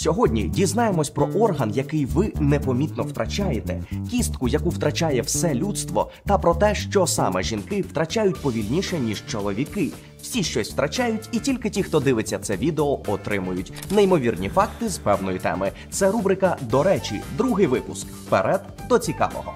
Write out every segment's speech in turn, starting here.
Сьогодні дізнаємось про орган, який ви непомітно втрачаєте, кістку, яку втрачає все людство, та про те, що саме жінки втрачають повільніше ніж чоловіки. Всі щось втрачають, і тільки ті, хто дивиться це відео, отримують неймовірні факти з певної теми. Це рубрика До речі, другий випуск. Вперед до цікавого.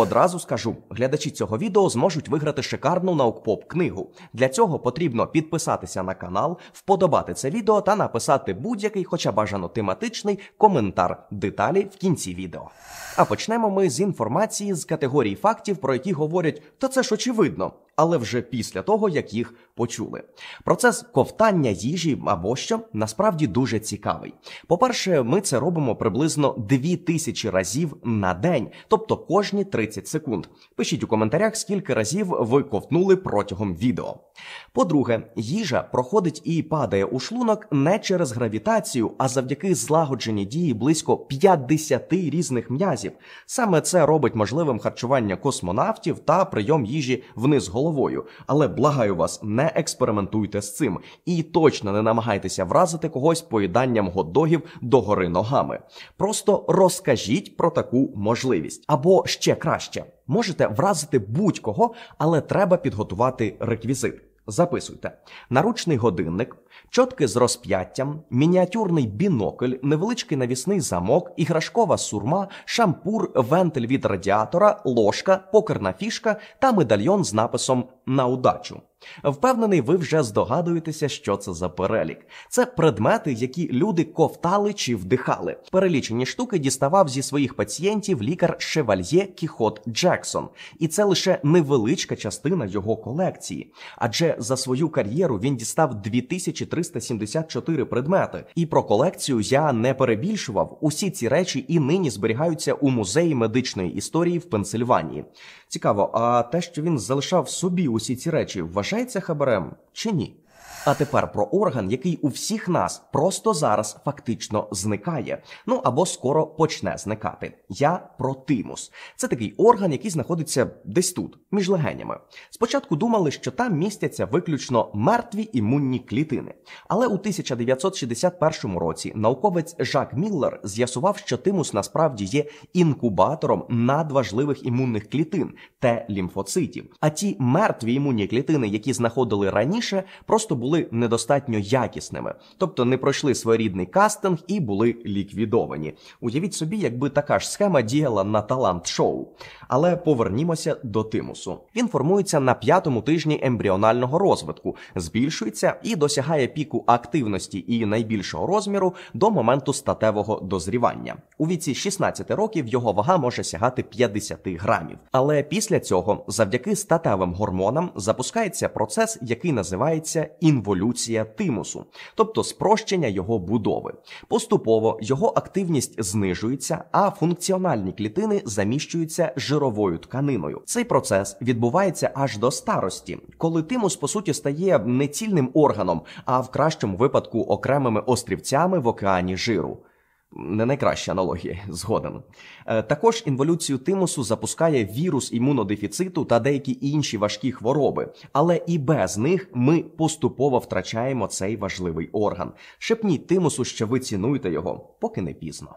Одразу скажу, глядачі цього відео зможуть виграти шикарну наукпоп книгу. Для цього потрібно підписатися на канал, вподобати це відео та написати будь-який, хоча бажано тематичний, коментар. Деталі в кінці відео. А почнемо ми з інформації з категорії фактів, про які говорять, та це ж очевидно але вже після того, як їх почули. Процес ковтання їжі або що насправді дуже цікавий. По-перше, ми це робимо приблизно 2000 разів на день, тобто кожні 30 секунд. Пишіть у коментарях, скільки разів ви ковтнули протягом відео. По-друге, їжа проходить і падає у шлунок не через гравітацію, а завдяки злагодженій дії близько 50 різних м'язів. Саме це робить можливим харчування космонавтів та прийом їжі вниз головою головою. Але благаю вас, не експериментуйте з цим і точно не намагайтеся вразити когось поїданням годогів догів догори ногами. Просто розкажіть про таку можливість. Або ще краще, можете вразити будь-кого, але треба підготувати реквізит. Записуйте наручний годинник, чотки з розп'яттям, мініатюрний бінокль, невеличкий навісний замок, іграшкова сурма, шампур, вентиль від радіатора, ложка, покерна фішка та медальйон з написом на удачу. Впевнений, ви вже здогадуєтеся, що це за перелік. Це предмети, які люди ковтали чи вдихали. Перелічені штуки діставав зі своїх пацієнтів лікар Шевальє Кіхот Джексон, і це лише невеличка частина його колекції. Адже за свою кар'єру він дістав 2000 374 предмети. І про колекцію я не перебільшував. Усі ці речі і нині зберігаються у музеї медичної історії в Пенсильванії. Цікаво, а те, що він залишав собі усі ці речі, вважається хабарем чи ні? А тепер про орган, який у всіх нас просто зараз фактично зникає, ну або скоро почне зникати. Я про тимус. Це такий орган, який знаходиться десь тут, між легенями. Спочатку думали, що там містяться виключно мертві імунні клітини. Але у 1961 році науковець Жак Міллер з'ясував, що тимус насправді є інкубатором надважливих імунних клітин Т лімфоцитів. А ті мертві імунні клітини, які знаходили раніше, просто були недостатньо якісними, тобто не пройшли своєрідний кастинг і були ліквідовані. Уявіть собі, якби така ж схема діяла на талант шоу. Але повернімося до тимусу синапсу. Він формується на п'ятому тижні ембріонального розвитку, збільшується і досягає піку активності і найбільшого розміру до моменту статевого дозрівання. У віці 16 років його вага може сягати 50 грамів. Але після цього, завдяки статевим гормонам, запускається процес, який називається інволюція тимусу, тобто спрощення його будови. Поступово його активність знижується, а функціональні клітини заміщуються жировою тканиною. Цей процес процес відбувається аж до старості, коли тимус по суті стає не цільним органом, а в кращому випадку окремими острівцями в океані жиру. Не найкраща аналогія, згоден. Е, також інволюцію тимусу запускає вірус імунодефіциту та деякі інші важкі хвороби, але і без них ми поступово втрачаємо цей важливий орган. Шепніть тимусу, що ви цінуєте його, поки не пізно.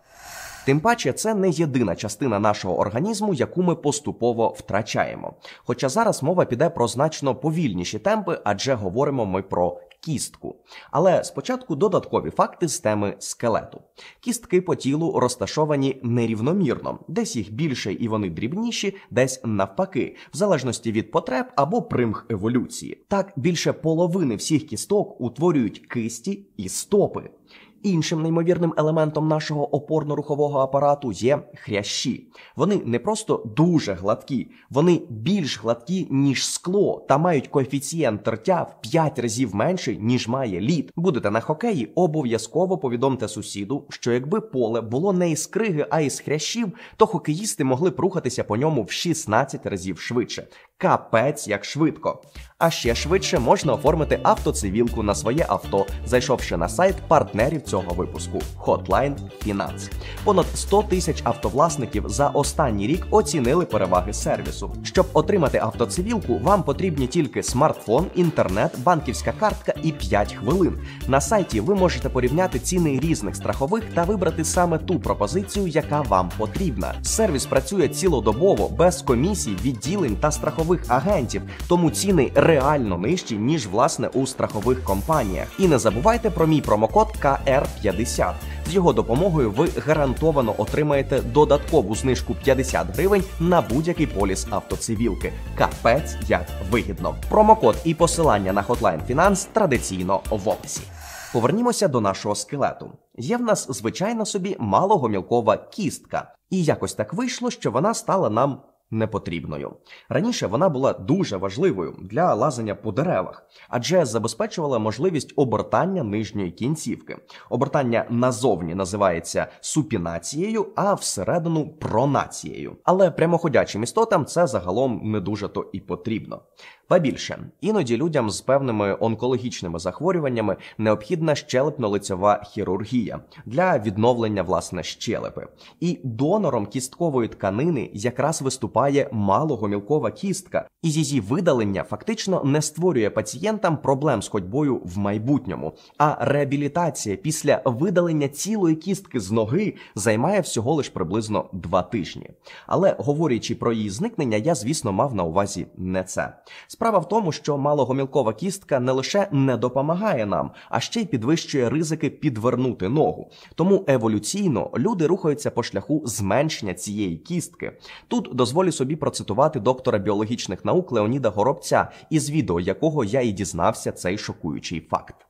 Тим паче, це не єдина частина нашого організму, яку ми поступово втрачаємо. Хоча зараз мова піде про значно повільніші темпи, адже говоримо ми про. Кістку, але спочатку додаткові факти з теми скелету. Кістки по тілу розташовані нерівномірно, десь їх більше і вони дрібніші, десь навпаки, в залежності від потреб або примх еволюції. Так більше половини всіх кісток утворюють кисті і стопи. Іншим неймовірним елементом нашого опорно-рухового апарату є хрящі. Вони не просто дуже гладкі, вони більш гладкі, ніж скло, та мають коефіцієнт тертя в 5 разів менший, ніж має лід. Будете на хокеї, обов'язково повідомте сусіду, що якби поле було не із криги, а із хрящів, то хокеїсти могли б рухатися по ньому в 16 разів швидше. Капець як швидко. А ще швидше можна оформити автоцивілку на своє авто, зайшовши на сайт партнерів цього випуску Hotline Finance. Понад 100 тисяч автовласників за останній рік оцінили переваги сервісу. Щоб отримати автоцивілку, вам потрібні тільки смартфон, інтернет, банківська картка і 5 хвилин. На сайті ви можете порівняти ціни різних страхових та вибрати саме ту пропозицію, яка вам потрібна. Сервіс працює цілодобово без комісій, відділень та страхових страхових агентів, тому ціни реально нижчі, ніж власне у страхових компаніях. І не забувайте про мій промокод КР50. З його допомогою ви гарантовано отримаєте додаткову знижку 50 гривень на будь-який поліс автоцивілки. Капець як вигідно. Промокод і посилання на Hotline Finance традиційно в описі. Повернімося до нашого скелету. Є в нас звичайно, собі малогомілкова кістка, і якось так вийшло, що вона стала нам непотрібною. Раніше вона була дуже важливою для лазання по деревах, адже забезпечувала можливість обертання нижньої кінцівки. Обертання назовні називається супінацією, а всередину пронацією. Але прямоходячим істотам це загалом не дуже то і потрібно. Ба більше іноді людям з певними онкологічними захворюваннями необхідна щелепно-лицьова хірургія для відновлення власне щелепи. І донором кісткової тканини якраз виступає малогомілкова кістка, і її видалення фактично не створює пацієнтам проблем з ходьбою в майбутньому. А реабілітація після видалення цілої кістки з ноги займає всього лише приблизно два тижні. Але говорячи про її зникнення, я звісно мав на увазі не це. Справа в тому, що малогомілкова кістка не лише не допомагає нам, а ще й підвищує ризики підвернути ногу. Тому еволюційно люди рухаються по шляху зменшення цієї кістки. Тут дозволю собі процитувати доктора біологічних наук Леоніда Горобця, із відео якого я і дізнався цей шокуючий факт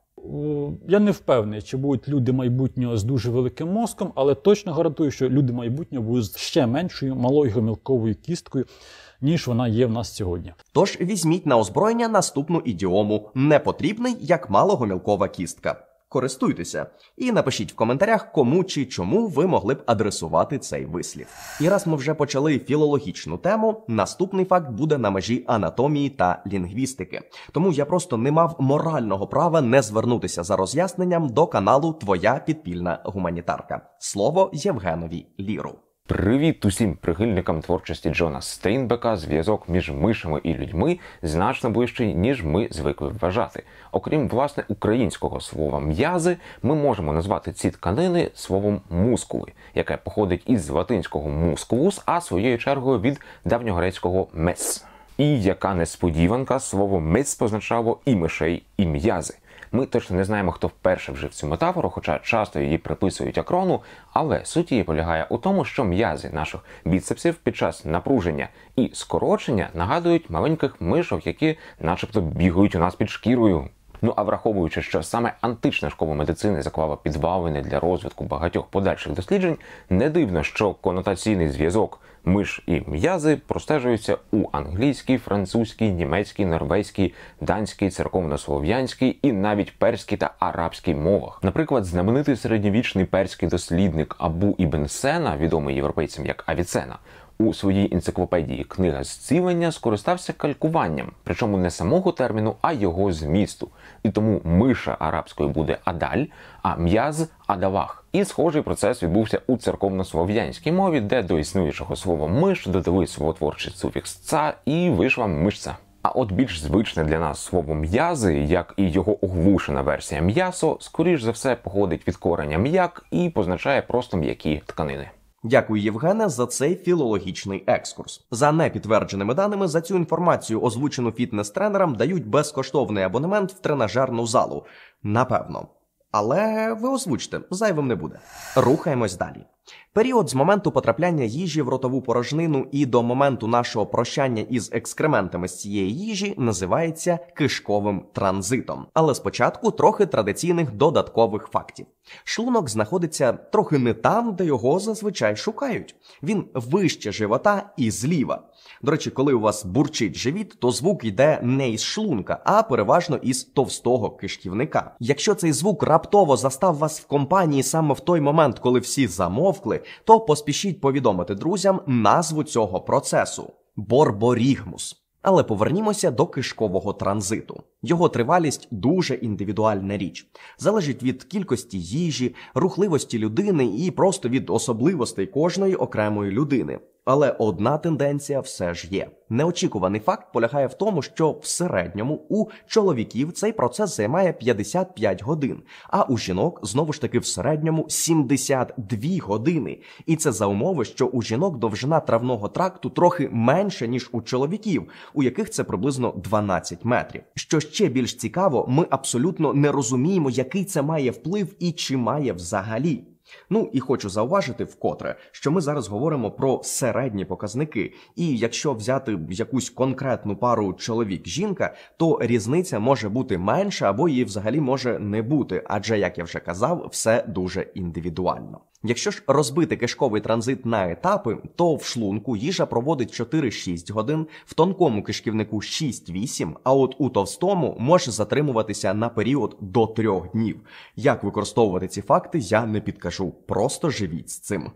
я не впевнений, чи будуть люди майбутнього з дуже великим мозком, але точно гарантую, що люди майбутнього будуть з ще меншою малою гомілковою кісткою, ніж вона є в нас сьогодні. Тож візьміть на озброєння наступну ідіому не потрібний як малогомілкова кістка користуйтеся і напишіть в коментарях, кому чи чому ви могли б адресувати цей вислів. І раз ми вже почали філологічну тему, наступний факт буде на межі анатомії та лінгвістики. Тому я просто не мав морального права не звернутися за роз'ясненням до каналу Твоя підпільна гуманітарка. Слово Євгенові Ліру. Привіт усім прихильникам творчості Джона Стейнбека. Зв'язок між мишами і людьми значно ближчий, ніж ми звикли вважати. Окрім власне українського слова м'язи, ми можемо назвати ці тканини словом мускули, яке походить із латинського мускулус, а своєю чергою від давньогрецького мес. І яка несподіванка слово мес позначало і мишей, і м'язи. Ми точно не знаємо, хто вперше вжив цю метафору, хоча часто її приписують акрону. Але суть її полягає у тому, що м'язи наших біцепсів під час напруження і скорочення нагадують маленьких мишок, які, начебто, бігають у нас під шкірою. Ну а враховуючи, що саме антична школа медицини заклала підвалини для розвитку багатьох подальших досліджень, не дивно, що конотаційний зв'язок миш і м'язи простежуються у англійській, французькій, німецькій, норвезькій, данській, церковно слов'янській і навіть перській та арабській мовах. Наприклад, знаменитий середньовічний перський дослідник Абу Ібн Сена, відомий європейцям як Авіцена, у своїй енциклопедії Книга зцілення скористався калькуванням, причому не самого терміну, а його змісту. І тому миша арабською буде адаль, а м'яз адавах. І схожий процес відбувся у церковно-слов'янській мові, де до існуючого слова миш додали словотворчий суфікс ца і вийшла мишця. А от більш звичне для нас слово м'язи, як і його оглушена версія м'ясо, скоріш за все походить від корення м'як і позначає просто м'які тканини. Дякую, Євгене, за цей філологічний екскурс. За непідтвердженими даними за цю інформацію, озвучену фітнес-тренерам дають безкоштовний абонемент в тренажерну залу. Напевно. Але ви озвучте, зайвим не буде. Рухаємось далі. Період з моменту потрапляння їжі в ротову порожнину і до моменту нашого прощання із екскрементами з цієї їжі називається кишковим транзитом. Але спочатку трохи традиційних додаткових фактів. Шлунок знаходиться трохи не там, де його зазвичай шукають. Він вище живота і зліва. До речі, коли у вас бурчить живіт, то звук йде не із шлунка, а переважно із товстого кишківника. Якщо цей звук раптово застав вас в компанії саме в той момент, коли всі замовкли, то поспішіть повідомити друзям назву цього процесу борборігмус. Але повернімося до кишкового транзиту. Його тривалість дуже індивідуальна річ, залежить від кількості їжі, рухливості людини і просто від особливостей кожної окремої людини. Але одна тенденція все ж є. Неочікуваний факт полягає в тому, що в середньому у чоловіків цей процес займає 55 годин, а у жінок знову ж таки в середньому 72 години. І це за умови, що у жінок довжина травного тракту трохи менше ніж у чоловіків, у яких це приблизно 12 метрів. Що ще більш цікаво, ми абсолютно не розуміємо, який це має вплив і чи має взагалі. Ну і хочу зауважити вкотре, що ми зараз говоримо про середні показники, і якщо взяти якусь конкретну пару чоловік-жінка, то різниця може бути менша або її взагалі може не бути, адже як я вже казав, все дуже індивідуально. Якщо ж розбити кишковий транзит на етапи, то в шлунку їжа проводить 4-6 годин, в тонкому кишківнику 6-8, а от у товстому може затримуватися на період до 3 днів. Як використовувати ці факти, я не підкажу. Просто живіть з цим.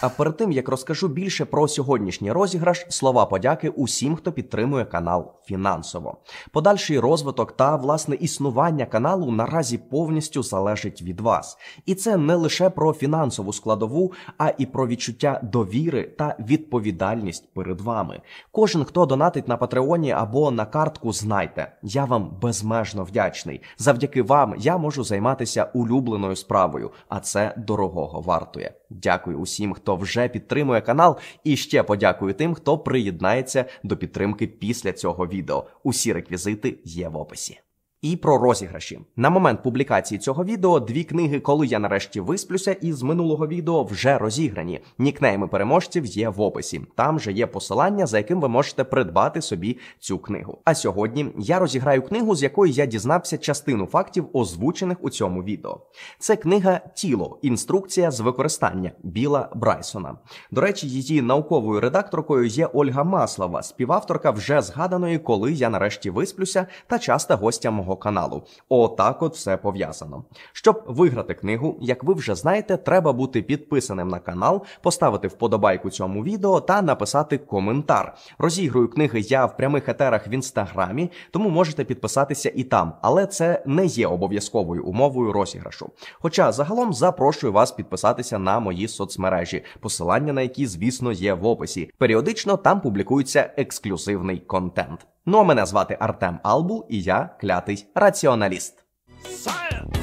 А перед тим як розкажу більше про сьогоднішній розіграш, слова подяки усім, хто підтримує канал фінансово. Подальший розвиток та власне існування каналу наразі повністю залежить від вас, і це не лише про фінансову фінансову складову, а і про відчуття довіри та відповідальність перед вами. Кожен, хто донатить на Патреоні або на картку, знайте, я вам безмежно вдячний. Завдяки вам я можу займатися улюбленою справою, а це дорогого вартує. Дякую усім, хто вже підтримує канал, і ще подякую тим, хто приєднається до підтримки після цього відео. Усі реквізити є в описі. І про розіграші на момент публікації цього відео дві книги, коли я нарешті висплюся, із минулого відео вже розіграні. Нікнейми переможців є в описі. Там же є посилання, за яким ви можете придбати собі цю книгу. А сьогодні я розіграю книгу, з якої я дізнався частину фактів, озвучених у цьому відео. Це книга Тіло, інструкція з використання Біла Брайсона. До речі, її науковою редакторкою є Ольга Маслова, співавторка вже згаданої, коли я нарешті висплюся, та часто гостя мого мого каналу. Отак от все пов'язано. Щоб виграти книгу, як ви вже знаєте, треба бути підписаним на канал, поставити вподобайку цьому відео та написати коментар. Розігрую книги я в прямих етерах в інстаграмі, тому можете підписатися і там, але це не є обов'язковою умовою розіграшу. Хоча загалом запрошую вас підписатися на мої соцмережі, посилання на які, звісно, є в описі. Періодично там публікується ексклюзивний контент. Ну а мене звати Артем Албу, і я клятий раціоналіст. Science!